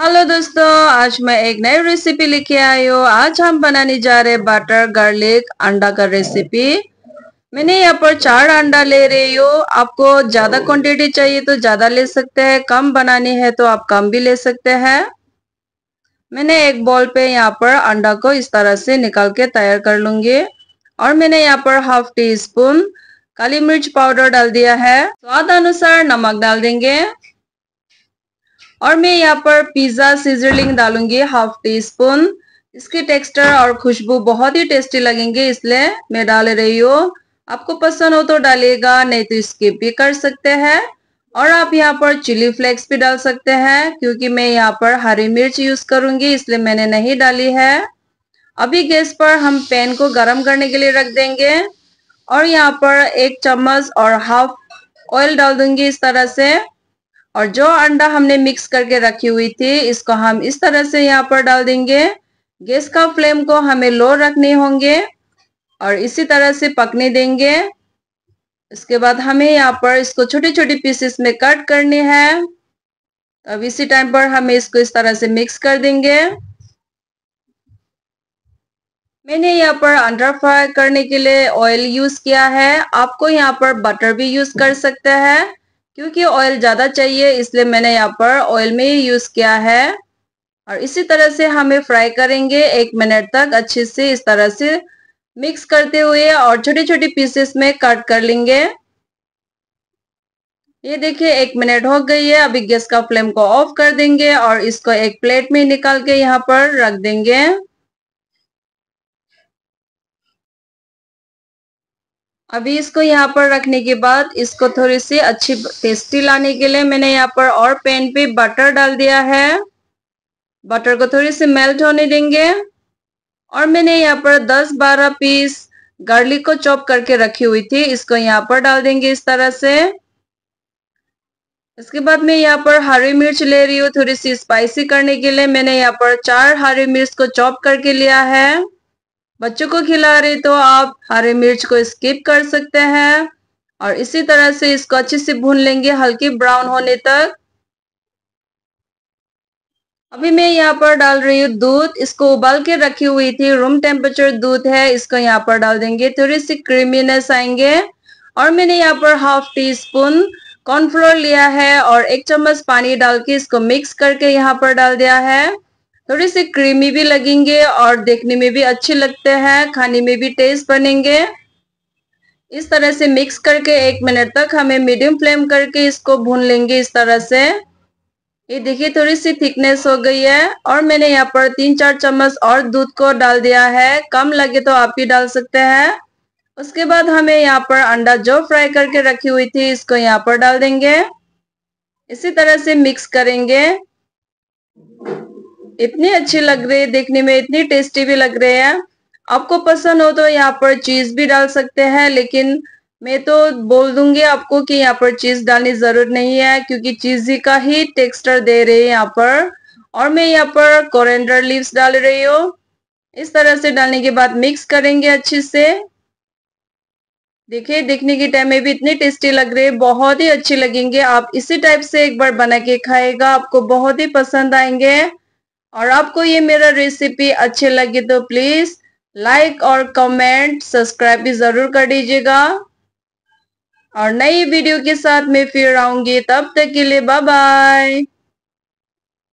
hello दोस्तों आज मैं एक नई रेसिपी लेके आई हूँ आज हम बनाने जा रहे बटर गार्लिक अंडा का रेसिपी मैंने यहाँ पर चार अंडा ले रही हूँ आपको ज्यादा क्वांटिटी चाहिए तो ज्यादा ले सकते हैं कम बनानी है तो आप कम भी ले सकते हैं मैंने एक बॉल पे यहाँ पर अंडा को इस तरह से निकाल के तैयार कर लूंगी और मैंने यहाँ पर हाफ टी स्पून काली मिर्च पाउडर डाल दिया है स्वाद अनुसार नमक डाल देंगे और मैं यहाँ पर पिज्जा सीजरलिंग डालूंगी हाफ टी स्पून इसके टेक्सचर और खुशबू बहुत ही टेस्टी लगेंगे इसलिए मैं डाल रही हूँ आपको पसंद हो तो डालिएगा नहीं तो स्किप भी कर सकते हैं और आप यहाँ पर चिली फ्लेक्स भी डाल सकते हैं क्योंकि मैं यहाँ पर हरी मिर्च यूज करूंगी इसलिए मैंने नहीं डाली है अभी गैस पर हम पैन को गर्म करने के लिए रख देंगे और यहाँ पर एक चम्मच और हाफ ऑयल डाल दूंगी इस तरह से और जो अंडा हमने मिक्स करके रखी हुई थी इसको हम इस तरह से यहाँ पर डाल देंगे गैस का फ्लेम को हमें लो रखने होंगे और इसी तरह से पकने देंगे इसके बाद हमें यहाँ पर इसको छोटे छोटे पीसेस में कट करने हैं अब इसी टाइम पर हमें इसको इस तरह से मिक्स कर देंगे मैंने यहाँ पर अंडर फ्राई करने के लिए ऑयल यूज किया है आपको यहाँ पर बटर भी यूज कर सकते हैं क्योंकि ऑयल ज़्यादा चाहिए इसलिए मैंने यहाँ पर ऑयल में ही यूज़ किया है और इसी तरह से हमें फ्राई करेंगे एक मिनट तक अच्छे से इस तरह से मिक्स करते हुए और छोटे छोटे पीसेस में कट कर लेंगे ये देखिए एक मिनट हो गई है अभी गैस का फ्लेम को ऑफ कर देंगे और इसको एक प्लेट में निकाल के यहाँ पर रख देंगे अभी इसको यहाँ पर रखने के बाद इसको थोड़ी सी अच्छी टेस्टी लाने के लिए मैंने यहाँ पर और पैन पे बटर डाल दिया है बटर को थोड़ी सी मेल्ट होने देंगे और मैंने यहाँ पर 10-12 पीस गार्लिक को चॉप करके रखी हुई थी इसको यहाँ पर डाल देंगे इस तरह से इसके बाद मैं यहाँ पर हरी मिर्च ले रही हूँ थोड़ी सी स्पाइसी करने के लिए मैंने यहाँ पर चार हरी मिर्च को चॉप करके लिया है बच्चों को खिला रहे तो आप हरे मिर्च को स्किप कर सकते हैं और इसी तरह से इसको अच्छे से भून लेंगे हल्के ब्राउन होने तक अभी मैं यहाँ पर डाल रही हूँ दूध इसको उबाल के रखी हुई थी रूम टेम्परेचर दूध है इसको यहाँ पर डाल देंगे थोड़ी सी क्रीमीनेस आएंगे और मैंने यहाँ पर हाफ टी स्पून कॉर्नफ्लोर लिया है और एक चम्मच पानी डाल के इसको मिक्स करके यहाँ पर डाल दिया है थोड़े से क्रीमी भी लगेंगे और देखने में भी अच्छे लगते हैं खाने में भी टेस्ट बनेंगे इस तरह से मिक्स करके एक मिनट तक हमें मीडियम फ्लेम करके इसको भून लेंगे इस तरह से ये देखिए थोड़ी सी थिकनेस हो गई है और मैंने यहाँ पर तीन चार चम्मच और दूध को डाल दिया है कम लगे तो आप ही डाल सकते हैं उसके बाद हमें यहाँ पर अंडा जो फ्राई करके रखी हुई थी इसको यहाँ पर डाल देंगे इसी तरह से मिक्स करेंगे इतने अच्छे लग रहे हैं देखने में इतने टेस्टी भी लग रहे हैं आपको पसंद हो तो यहाँ पर चीज भी डाल सकते हैं लेकिन मैं तो बोल दूंगी आपको कि यहाँ पर चीज डालने जरूरत नहीं है क्योंकि चीजी का ही टेक्सचर दे रहे हैं यहाँ पर और मैं यहाँ पर कोरेंडर लीव्स डाल रही हूँ इस तरह से डालने के बाद मिक्स करेंगे अच्छे से देखिए देखने के टाइम में भी इतने टेस्टी लग रहे हैं बहुत ही अच्छे लगेंगे आप इसी टाइप से एक बार बना के खाएगा आपको बहुत ही पसंद आएंगे और आपको ये मेरा रेसिपी अच्छे लगे तो प्लीज लाइक और कमेंट सब्सक्राइब भी जरूर कर दीजिएगा और नई वीडियो के साथ मैं फिर आऊंगी तब तक के लिए बाय बाय